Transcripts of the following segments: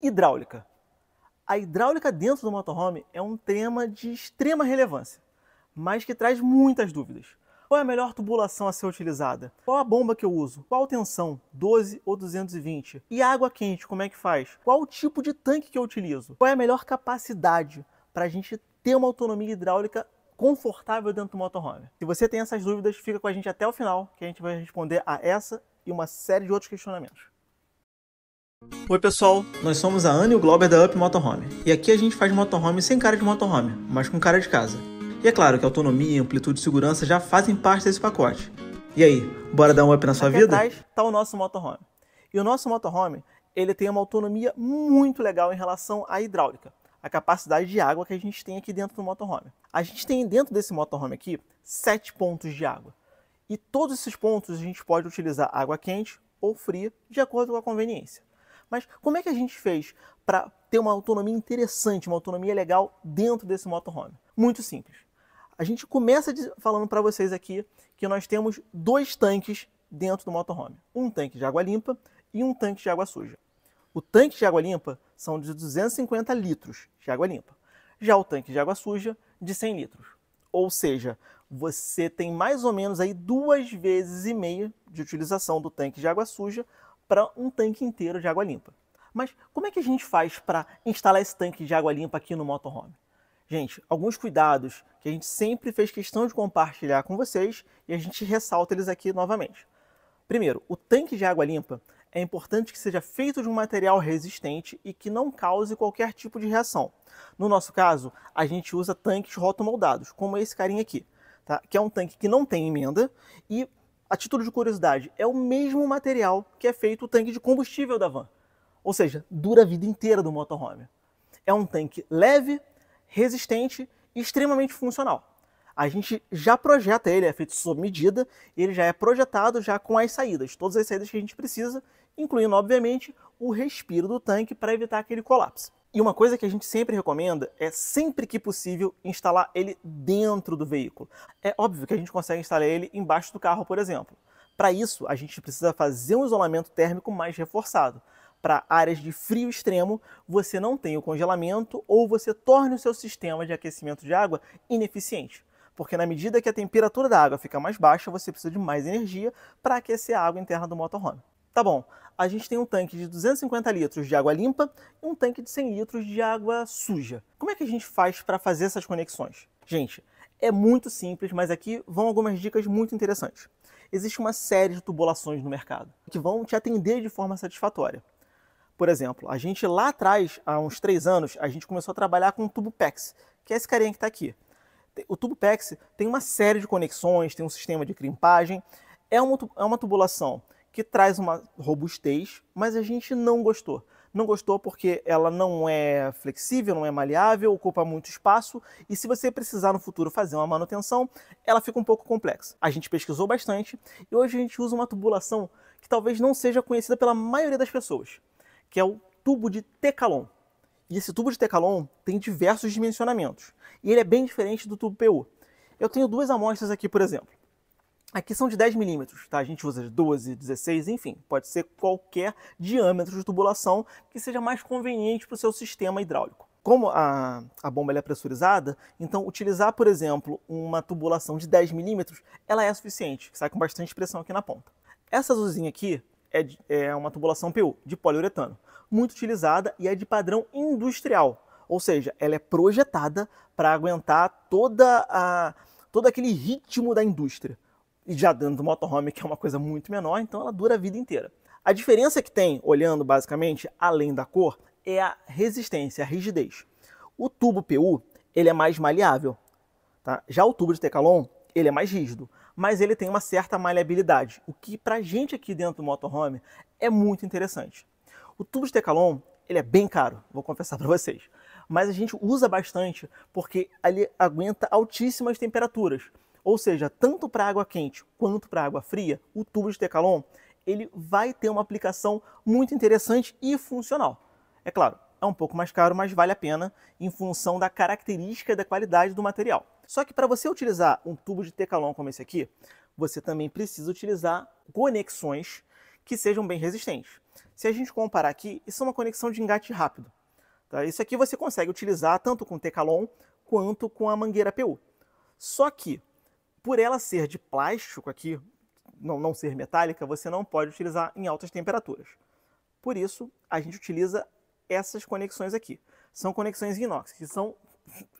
Hidráulica. A hidráulica dentro do motorhome é um tema de extrema relevância, mas que traz muitas dúvidas. Qual é a melhor tubulação a ser utilizada? Qual a bomba que eu uso? Qual tensão? 12 ou 220? E água quente, como é que faz? Qual o tipo de tanque que eu utilizo? Qual é a melhor capacidade para a gente ter uma autonomia hidráulica confortável dentro do motorhome? Se você tem essas dúvidas, fica com a gente até o final, que a gente vai responder a essa e uma série de outros questionamentos. Oi pessoal, nós somos a Ana e o Glober da Up Motorhome. E aqui a gente faz motorhome sem cara de motorhome, mas com cara de casa. E é claro que autonomia, amplitude e segurança já fazem parte desse pacote. E aí, bora dar um up na sua aqui vida? Atrás tá o nosso motorhome. E o nosso motorhome, ele tem uma autonomia muito legal em relação à hidráulica, a capacidade de água que a gente tem aqui dentro do motorhome. A gente tem dentro desse motorhome aqui sete pontos de água. E todos esses pontos a gente pode utilizar água quente ou fria de acordo com a conveniência. Mas como é que a gente fez para ter uma autonomia interessante, uma autonomia legal dentro desse motorhome? Muito simples. A gente começa falando para vocês aqui que nós temos dois tanques dentro do motorhome. Um tanque de água limpa e um tanque de água suja. O tanque de água limpa são de 250 litros de água limpa. Já o tanque de água suja, de 100 litros. Ou seja, você tem mais ou menos aí duas vezes e meia de utilização do tanque de água suja para um tanque inteiro de água limpa. Mas como é que a gente faz para instalar esse tanque de água limpa aqui no motorhome? Gente, alguns cuidados que a gente sempre fez questão de compartilhar com vocês e a gente ressalta eles aqui novamente. Primeiro, o tanque de água limpa é importante que seja feito de um material resistente e que não cause qualquer tipo de reação. No nosso caso, a gente usa tanques rotomoldados, como esse carinha aqui, tá? que é um tanque que não tem emenda e a título de curiosidade, é o mesmo material que é feito o tanque de combustível da van. Ou seja, dura a vida inteira do motorhome. É um tanque leve, resistente e extremamente funcional. A gente já projeta ele, é feito sob medida, ele já é projetado já com as saídas, todas as saídas que a gente precisa, incluindo, obviamente, o respiro do tanque para evitar aquele colapso. E uma coisa que a gente sempre recomenda é, sempre que possível, instalar ele dentro do veículo. É óbvio que a gente consegue instalar ele embaixo do carro, por exemplo. Para isso, a gente precisa fazer um isolamento térmico mais reforçado. Para áreas de frio extremo, você não tem o congelamento ou você torna o seu sistema de aquecimento de água ineficiente. Porque na medida que a temperatura da água fica mais baixa, você precisa de mais energia para aquecer a água interna do motorhome. Tá bom, a gente tem um tanque de 250 litros de água limpa e um tanque de 100 litros de água suja. Como é que a gente faz para fazer essas conexões? Gente, é muito simples, mas aqui vão algumas dicas muito interessantes. Existe uma série de tubulações no mercado que vão te atender de forma satisfatória. Por exemplo, a gente lá atrás, há uns três anos, a gente começou a trabalhar com o tubo PEX, que é esse carinha que está aqui. O tubo PEX tem uma série de conexões, tem um sistema de crimpagem, é uma, é uma tubulação que traz uma robustez, mas a gente não gostou. Não gostou porque ela não é flexível, não é maleável, ocupa muito espaço e se você precisar no futuro fazer uma manutenção, ela fica um pouco complexa. A gente pesquisou bastante e hoje a gente usa uma tubulação que talvez não seja conhecida pela maioria das pessoas, que é o tubo de Tecalon. E esse tubo de Tecalon tem diversos dimensionamentos e ele é bem diferente do tubo PU. Eu tenho duas amostras aqui, por exemplo. Aqui são de 10 milímetros, tá? A gente usa de 12, 16, enfim, pode ser qualquer diâmetro de tubulação que seja mais conveniente para o seu sistema hidráulico. Como a, a bomba é pressurizada, então utilizar, por exemplo, uma tubulação de 10 milímetros, ela é suficiente, sai com bastante pressão aqui na ponta. Essa azulzinha aqui é, de, é uma tubulação PU, de poliuretano, muito utilizada e é de padrão industrial, ou seja, ela é projetada para aguentar toda a, todo aquele ritmo da indústria. E já dentro do motorhome, que é uma coisa muito menor, então ela dura a vida inteira. A diferença que tem, olhando basicamente além da cor, é a resistência, a rigidez. O tubo PU ele é mais maleável. Tá? Já o tubo de Tecalon ele é mais rígido, mas ele tem uma certa maleabilidade, o que para gente aqui dentro do motorhome é muito interessante. O tubo de Tecalon ele é bem caro, vou confessar para vocês, mas a gente usa bastante porque ele aguenta altíssimas temperaturas. Ou seja, tanto para água quente quanto para água fria, o tubo de Tecalon ele vai ter uma aplicação muito interessante e funcional. É claro, é um pouco mais caro, mas vale a pena em função da característica e da qualidade do material. Só que para você utilizar um tubo de Tecalon como esse aqui, você também precisa utilizar conexões que sejam bem resistentes. Se a gente comparar aqui, isso é uma conexão de engate rápido. Tá? Isso aqui você consegue utilizar tanto com Tecalon quanto com a mangueira PU. Só que por ela ser de plástico aqui, não, não ser metálica, você não pode utilizar em altas temperaturas. Por isso, a gente utiliza essas conexões aqui. São conexões inox, que são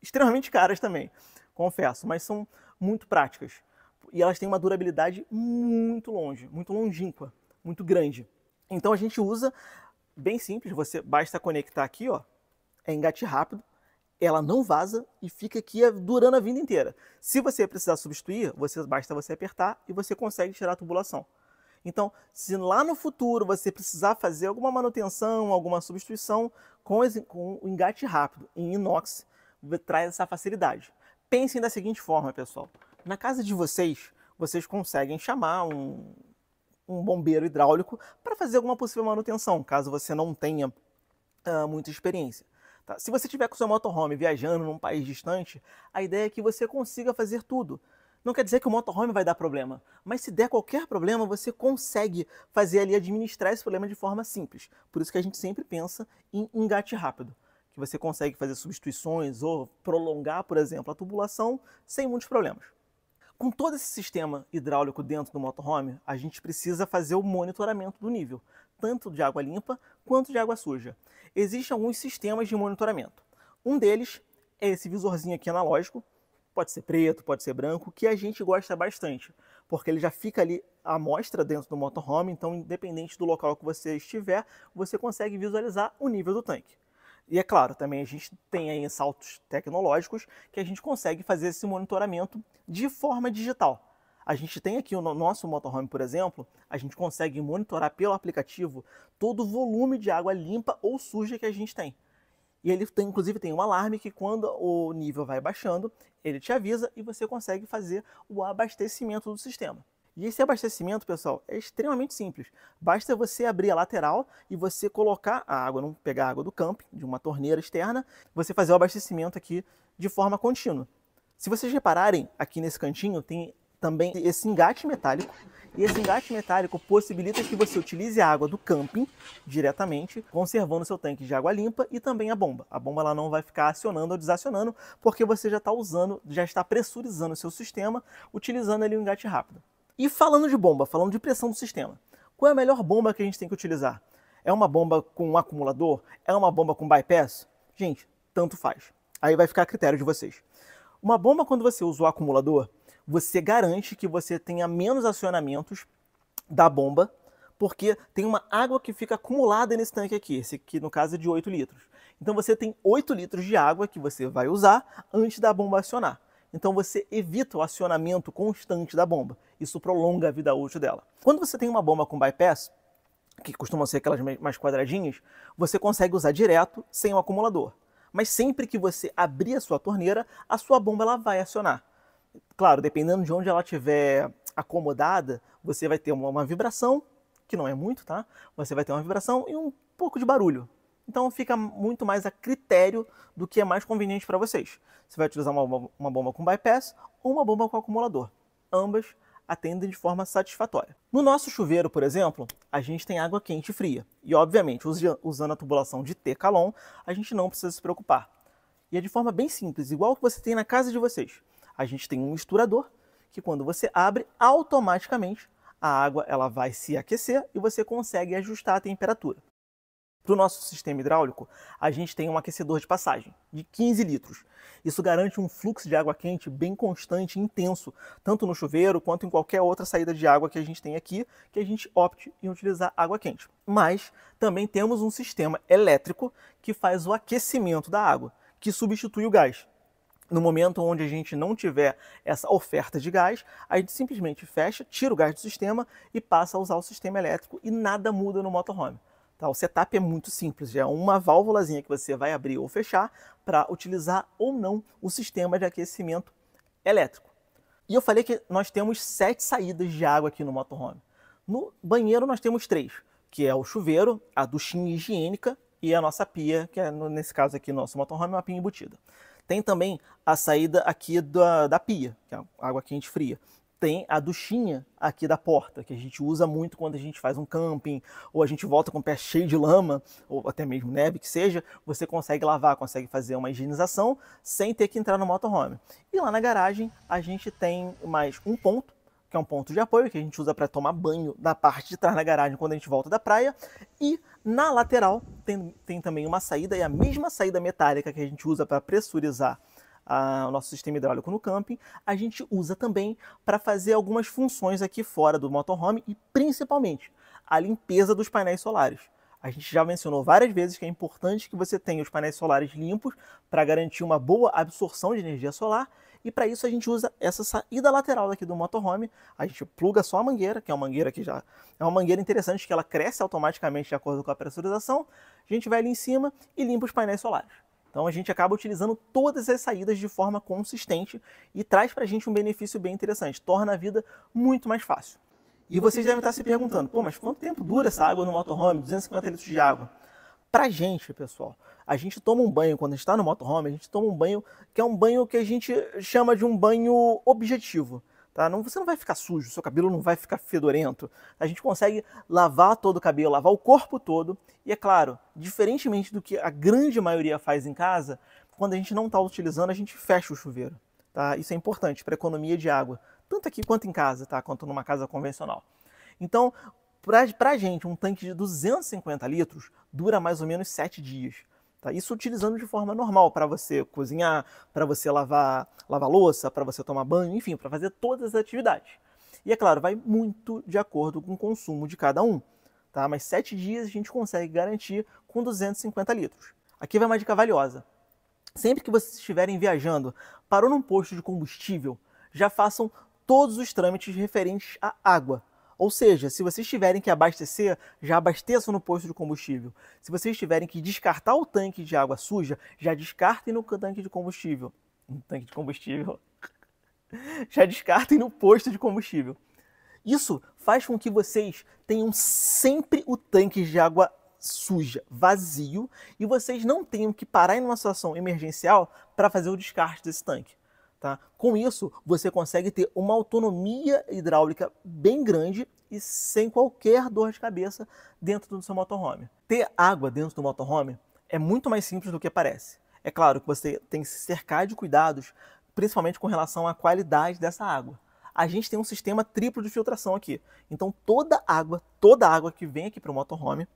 extremamente caras também, confesso, mas são muito práticas. E elas têm uma durabilidade muito longe, muito longínqua, muito grande. Então a gente usa bem simples, você basta conectar aqui, ó, é engate rápido, ela não vaza e fica aqui durando a vida inteira. Se você precisar substituir, você basta você apertar e você consegue tirar a tubulação. Então, se lá no futuro você precisar fazer alguma manutenção, alguma substituição com, esse, com o engate rápido em inox, traz essa facilidade. Pensem da seguinte forma, pessoal. Na casa de vocês, vocês conseguem chamar um, um bombeiro hidráulico para fazer alguma possível manutenção, caso você não tenha uh, muita experiência. Tá? Se você tiver com seu motorhome viajando num país distante, a ideia é que você consiga fazer tudo. Não quer dizer que o motorhome vai dar problema, mas se der qualquer problema, você consegue fazer ali administrar esse problema de forma simples. Por isso que a gente sempre pensa em engate rápido, que você consegue fazer substituições ou prolongar, por exemplo, a tubulação sem muitos problemas. Com todo esse sistema hidráulico dentro do motorhome, a gente precisa fazer o monitoramento do nível tanto de água limpa quanto de água suja. Existem alguns sistemas de monitoramento. Um deles é esse visorzinho aqui analógico, pode ser preto, pode ser branco, que a gente gosta bastante, porque ele já fica ali à mostra dentro do motorhome, então independente do local que você estiver, você consegue visualizar o nível do tanque. E é claro, também a gente tem aí saltos tecnológicos que a gente consegue fazer esse monitoramento de forma digital. A gente tem aqui no nosso motorhome, por exemplo, a gente consegue monitorar pelo aplicativo todo o volume de água limpa ou suja que a gente tem. E ele tem, inclusive tem um alarme que quando o nível vai baixando, ele te avisa e você consegue fazer o abastecimento do sistema. E esse abastecimento, pessoal, é extremamente simples. Basta você abrir a lateral e você colocar a água, não pegar a água do camp, de uma torneira externa, você fazer o abastecimento aqui de forma contínua. Se vocês repararem, aqui nesse cantinho tem também esse engate metálico. E esse engate metálico possibilita que você utilize a água do camping diretamente, conservando seu tanque de água limpa e também a bomba. A bomba ela não vai ficar acionando ou desacionando, porque você já está usando, já está pressurizando o seu sistema, utilizando ali o um engate rápido. E falando de bomba, falando de pressão do sistema, qual é a melhor bomba que a gente tem que utilizar? É uma bomba com um acumulador? É uma bomba com bypass? Gente, tanto faz. Aí vai ficar a critério de vocês. Uma bomba, quando você usa o acumulador, você garante que você tenha menos acionamentos da bomba, porque tem uma água que fica acumulada nesse tanque aqui, esse que no caso é de 8 litros. Então você tem 8 litros de água que você vai usar antes da bomba acionar. Então você evita o acionamento constante da bomba. Isso prolonga a vida útil dela. Quando você tem uma bomba com bypass, que costumam ser aquelas mais quadradinhas, você consegue usar direto sem o acumulador. Mas sempre que você abrir a sua torneira, a sua bomba ela vai acionar. Claro, dependendo de onde ela estiver acomodada, você vai ter uma, uma vibração, que não é muito, tá? Você vai ter uma vibração e um pouco de barulho, então fica muito mais a critério do que é mais conveniente para vocês. Você vai utilizar uma, uma, bomba com bypass ou uma bomba com acumulador. Ambas atendem de forma satisfatória. No nosso chuveiro, por exemplo, a gente tem água quente e fria. E obviamente, usando a tubulação de T-Calon, a gente não precisa se preocupar. E é de forma bem simples, igual que você tem na casa de vocês a gente tem um misturador que quando você abre, automaticamente a água ela vai se aquecer e você consegue ajustar a temperatura. Para o nosso sistema hidráulico, a gente tem um aquecedor de passagem de 15 litros. Isso garante um fluxo de água quente bem constante e intenso, tanto no chuveiro quanto em qualquer outra saída de água que a gente tem aqui, que a gente opte em utilizar água quente. Mas também temos um sistema elétrico que faz o aquecimento da água, que substitui o gás. No momento onde a gente não tiver essa oferta de gás, a gente simplesmente fecha, tira o gás do sistema e passa a usar o sistema elétrico e nada muda no motorhome. Tá? O setup é muito simples, é uma válvulazinha que você vai abrir ou fechar para utilizar ou não o sistema de aquecimento elétrico. E eu falei que nós temos sete saídas de água aqui no motorhome. No banheiro nós temos três, que é o chuveiro, a duchinha higiênica e a nossa pia, que é nesse caso aqui nosso motorhome, uma pia embutida. Tem também a saída aqui da, da pia, que é água quente fria. Tem a duchinha aqui da porta, que a gente usa muito quando a gente faz um camping, ou a gente volta com o pé cheio de lama, ou até mesmo neve que seja, você consegue lavar, consegue fazer uma higienização sem ter que entrar no motorhome. E lá na garagem a gente tem mais um ponto que é um ponto de apoio que a gente usa para tomar banho na parte de trás da garagem quando a gente volta da praia. E na lateral tem, tem também uma saída, e a mesma saída metálica que a gente usa para pressurizar a, ah, o nosso sistema hidráulico no camping. A gente usa também para fazer algumas funções aqui fora do motorhome e principalmente a limpeza dos painéis solares. A gente já mencionou várias vezes que é importante que você tenha os painéis solares limpos para garantir uma boa absorção de energia solar. E para isso a gente usa essa saída lateral aqui do motorhome. A gente pluga só a mangueira, que é uma mangueira que já é uma mangueira interessante que ela cresce automaticamente de acordo com a pressurização. A gente vai ali em cima e limpa os painéis solares. Então a gente acaba utilizando todas as saídas de forma consistente e traz para a gente um benefício bem interessante, torna a vida muito mais fácil. E vocês devem estar se perguntando, pô, mas quanto tempo dura essa água no motorhome? 250 litros de água. Pra gente, pessoal, a gente toma um banho quando a gente está no motorhome, a gente toma um banho que é um banho que a gente chama de um banho objetivo. Tá? Não, você não vai ficar sujo, seu cabelo não vai ficar fedorento. A gente consegue lavar todo o cabelo, lavar o corpo todo. E é claro, diferentemente do que a grande maioria faz em casa, quando a gente não está utilizando, a gente fecha o chuveiro. Tá? Isso é importante para economia de água tanto aqui quanto em casa, tá? Quanto numa casa convencional. Então, para a gente, um tanque de 250 litros dura mais ou menos 7 dias. Tá? Isso utilizando de forma normal para você cozinhar, para você lavar, lavar louça, para você tomar banho, enfim, para fazer todas as atividades. E é claro, vai muito de acordo com o consumo de cada um. Tá? Mas 7 dias a gente consegue garantir com 250 litros. Aqui vai uma dica valiosa. Sempre que vocês estiverem viajando, parou num posto de combustível, já façam todos os trâmites referentes à água. Ou seja, se vocês tiverem que abastecer, já abasteçam no posto de combustível. Se vocês tiverem que descartar o tanque de água suja, já descartem no tanque de combustível. No tanque de combustível. já descartem no posto de combustível. Isso faz com que vocês tenham sempre o tanque de água suja, vazio, e vocês não tenham que parar em uma situação emergencial para fazer o descarte desse tanque. Tá? Com isso, você consegue ter uma autonomia hidráulica bem grande e sem qualquer dor de cabeça dentro do seu motorhome. Ter água dentro do motorhome é muito mais simples do que parece. É claro que você tem que se cercar de cuidados, principalmente com relação à qualidade dessa água. A gente tem um sistema triplo de filtração aqui. Então toda água, toda água que vem aqui para o motorhome,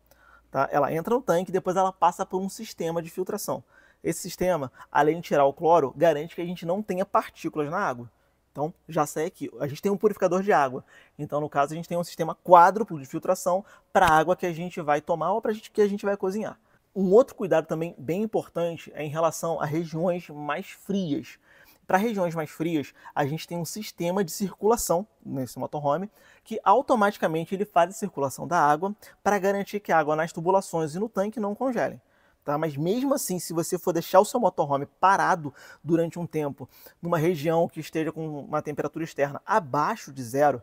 tá? ela entra no tanque e depois ela passa por um sistema de filtração. Esse sistema, além de tirar o cloro, garante que a gente não tenha partículas na água. Então, já sei aqui, a gente tem um purificador de água. Então, no caso, a gente tem um sistema quádruplo de filtração para a água que a gente vai tomar ou para a gente que a gente vai cozinhar. Um outro cuidado também bem importante é em relação a regiões mais frias. Para regiões mais frias, a gente tem um sistema de circulação nesse motorhome que automaticamente ele faz a circulação da água para garantir que a água nas tubulações e no tanque não congelem. Tá? Mas mesmo assim, se você for deixar o seu motorhome parado durante um tempo numa região que esteja com uma temperatura externa abaixo de zero,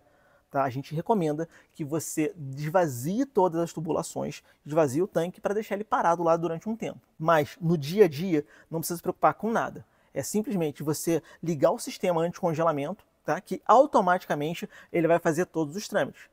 tá? a gente recomenda que você desvazie todas as tubulações, desvazie o tanque para deixar ele parado lá durante um tempo. Mas no dia a dia, não precisa se preocupar com nada. É simplesmente você ligar o sistema anticongelamento, tá? que automaticamente ele vai fazer todos os trâmites.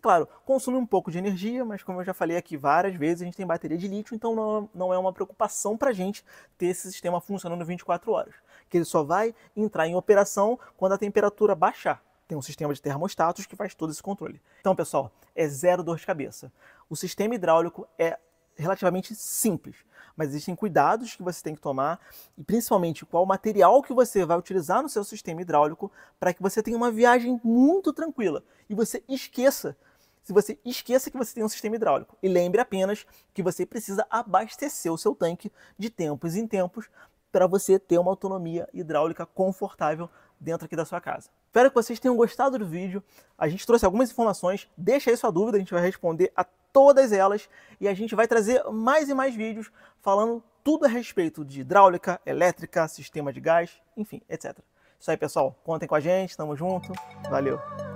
É claro, consome um pouco de energia, mas como eu já falei aqui várias vezes, a gente tem bateria de lítio, então não, é não é uma preocupação para a gente ter esse sistema funcionando 24 horas. Que ele só vai entrar em operação quando a temperatura baixar. Tem um sistema de termostatos que faz todo esse controle. Então, pessoal, é zero dor de cabeça. O sistema hidráulico é relativamente simples, mas existem cuidados que você tem que tomar e principalmente qual material que você vai utilizar no seu sistema hidráulico para que você tenha uma viagem muito tranquila e você esqueça se você esqueça que você tem um sistema hidráulico. E lembre apenas que você precisa abastecer o seu tanque de tempos em tempos para você ter uma autonomia hidráulica confortável dentro aqui da sua casa. Espero que vocês tenham gostado do vídeo. A gente trouxe algumas informações, deixa aí sua dúvida, a gente vai responder a todas elas e a gente vai trazer mais e mais vídeos falando tudo a respeito de hidráulica, elétrica, sistema de gás, enfim, etc. Isso aí, pessoal. Contem com a gente, tamo junto. Valeu!